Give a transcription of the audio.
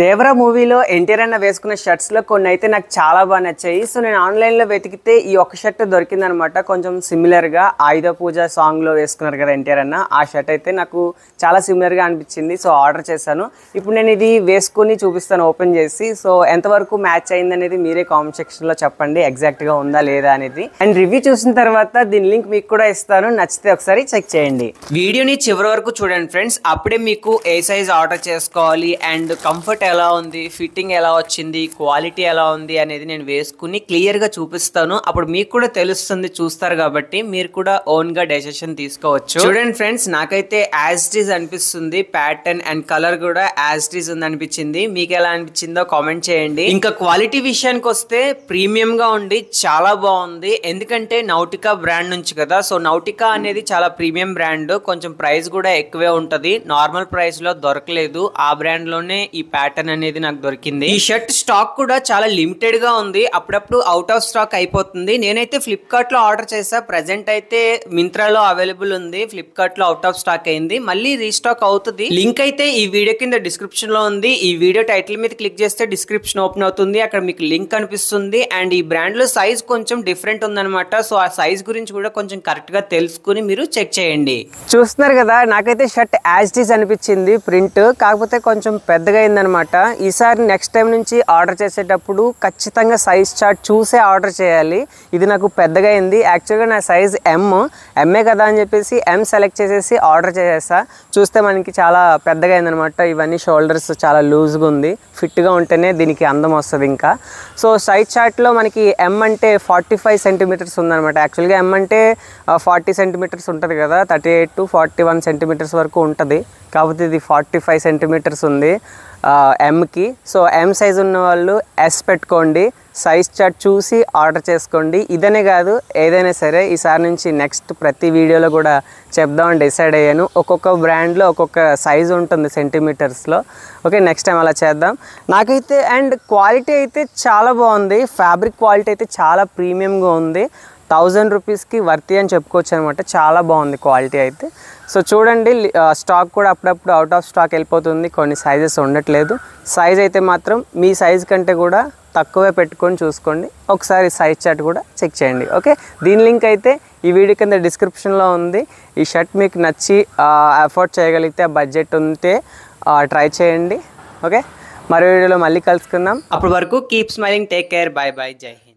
దేవరా మూవీలో ఎన్టీఆర్ అన్న వేసుకున్న షర్ట్స్లో కొన్ని అయితే నాకు చాలా బాగా నచ్చాయి సో నేను ఆన్లైన్లో వెతికితే ఈ ఒక్క షర్ట్ దొరికిందనమాట కొంచెం సిమిలర్గా ఆయుధ పూజ సాంగ్లో వేసుకున్నారు కదా ఎన్టీఆర్ అన్న ఆ షర్ట్ అయితే నాకు చాలా సిమిలర్గా అనిపించింది సో ఆర్డర్ చేశాను ఇప్పుడు నేను ఇది వేసుకుని చూపిస్తాను ఓపెన్ చేసి సో ఎంతవరకు మ్యాచ్ అయింది అనేది మీరే కామెంట్ సెక్షన్లో చెప్పండి ఎగ్జాక్ట్గా ఉందా లేదా అనేది అండ్ రివ్యూ చూసిన తర్వాత దీని లింక్ మీకు కూడా ఇస్తాను నచ్చితే ఒకసారి చెక్ చేయండి వీడియోని చివరి వరకు చూడండి ఫ్రెండ్స్ అప్పుడే మీకు ఏ సైజ్ ఆర్డర్ చేసుకోవాలి అండ్ కంఫర్ట్ కంఫర్ట్ ఎలా ఉంది ఫిట్టింగ్ ఎలా వచ్చింది క్వాలిటీ ఎలా ఉంది అనేది నేను వేసుకుని క్లియర్గా చూపిస్తాను అప్పుడు మీకు కూడా తెలుస్తుంది చూస్తారు కాబట్టి మీరు కూడా ఓన్గా డెసిషన్ తీసుకోవచ్చు చూడండి ఫ్రెండ్స్ నాకైతే యాజ్ డిజ్ అనిపిస్తుంది ప్యాటర్న్ అండ్ కలర్ కూడా యాజ్ డిజ్ ఉంది అనిపించింది మీకు ఎలా అనిపించిందో కామెంట్ చేయండి ఇంకా క్వాలిటీ విషయానికి వస్తే ప్రీమియంగా ఉండి చాలా బాగుంది ఎందుకంటే నౌటికా బ్రాండ్ నుంచి కదా సో నౌటికా అనేది చాలా ప్రీమియం బ్రాండ్ కొంచెం ప్రైస్ కూడా ఎక్కువే ఉంటుంది నార్మల్ ప్రైస్లో దొరకలేదు ఆ బ్రాండ్లోనే ఈ ప్యాటర్న్ ప్యాటర్న్ అనేది నాకు దొరికింది ఈ షర్ట్ స్టాక్ కూడా చాలా లిమిటెడ్ గా ఉంది అప్పుడప్పుడు అవుట్ ఆఫ్ స్టాక్ అయిపోతుంది నేనైతే ఫ్లిప్కార్ట్ లో ఆర్డర్ చేసా ప్రెసెంట్ అయితే మింత్రాలో అవైలబుల్ ఉంది ఫ్లిప్కార్ట్ లో అవుట్ ఆఫ్ స్టాక్ అయింది మళ్ళీ రీస్టాక్ అవుతుంది లింక్ అయితే ఈ వీడియో కింద డిస్క్రిప్షన్ లో ఉంది ఈ వీడియో టైటిల్ మీద క్లిక్ చేస్తే డిస్క్రిప్షన్ ఓపెన్ అవుతుంది అక్కడ మీకు లింక్ అనిపిస్తుంది అండ్ ఈ బ్రాండ్ లో సైజ్ కొంచెం డిఫరెంట్ ఉందన్నమాట సో ఆ సైజ్ గురించి కూడా కొంచెం కరెక్ట్ గా తెలుసుకుని మీరు చెక్ చేయండి చూస్తున్నారు కదా నాకైతే షర్ట్ యాజ్ టీస్ అనిపించింది ప్రింట్ కాకపోతే కొంచెం పెద్దగా అయిందనమాట అనమాట ఈసారి నెక్స్ట్ టైం నుంచి ఆర్డర్ చేసేటప్పుడు ఖచ్చితంగా సైజ్ చార్ట్ చూసే ఆర్డర్ చేయాలి ఇది నాకు పెద్దగా అయింది యాక్చువల్గా నా సైజ్ ఎమ్ ఎంఏ కదా అని చెప్పేసి ఎమ్ సెలెక్ట్ చేసేసి ఆర్డర్ చేసేస్తా చూస్తే మనకి చాలా పెద్దగా అయిందనమాట ఇవన్నీ షోల్డర్స్ చాలా లూజ్గా ఉంది ఫిట్గా ఉంటేనే దీనికి అందం వస్తుంది ఇంకా సో సైజ్ చార్ట్లో మనకి ఎమ్ అంటే ఫార్టీ ఫైవ్ సెంటీమీటర్స్ ఉందనమాట యాక్చువల్గా ఎమ్ అంటే ఫార్టీ సెంటీమీటర్స్ ఉంటుంది కదా thirty eight to forty one centimetres వరకు ఉంటుంది కాకపోతే ఇది ఫార్టీ ఫైవ్ సెంటీమీటర్స్ ఉంది ఎంకి సో ఎం సైజ్ ఉన్న వాళ్ళు ఎస్ పెట్టుకోండి సైజ్ చార్ట్ చూసి ఆర్డర్ చేసుకోండి ఇదనే కాదు ఏదైనా సరే ఈసారి నుంచి నెక్స్ట్ ప్రతి వీడియోలో కూడా చెప్దామని డిసైడ్ అయ్యాను ఒక్కొక్క బ్రాండ్లో ఒక్కొక్క సైజు ఉంటుంది సెంటీమీటర్స్లో ఓకే నెక్స్ట్ టైం అలా చేద్దాం నాకైతే అండ్ క్వాలిటీ అయితే చాలా బాగుంది ఫ్యాబ్రిక్ క్వాలిటీ అయితే చాలా ప్రీమియంగా ఉంది థౌజండ్ రూపీస్కి వర్తి అని చెప్పుకోవచ్చు అనమాట చాలా బాగుంది క్వాలిటీ అయితే సో చూడండి స్టాక్ కూడా అప్పుడప్పుడు అవుట్ ఆఫ్ స్టాక్ వెళ్ళిపోతుంది కొన్ని సైజెస్ ఉండట్లేదు సైజ్ అయితే మాత్రం మీ సైజ్ కంటే కూడా తక్కువే పెట్టుకొని చూసుకోండి ఒకసారి సైజ్ చార్ట్ కూడా చెక్ చేయండి ఓకే దీని లింక్ అయితే ఈ వీడియో కింద డిస్క్రిప్షన్లో ఉంది ఈ షర్ట్ మీకు నచ్చి అఫోర్డ్ చేయగలిగితే బడ్జెట్ ఉంటే ట్రై చేయండి ఓకే మరో వీడియోలో మళ్ళీ కలుసుకుందాం అప్పటి వరకు keep smiling take care bye bye జై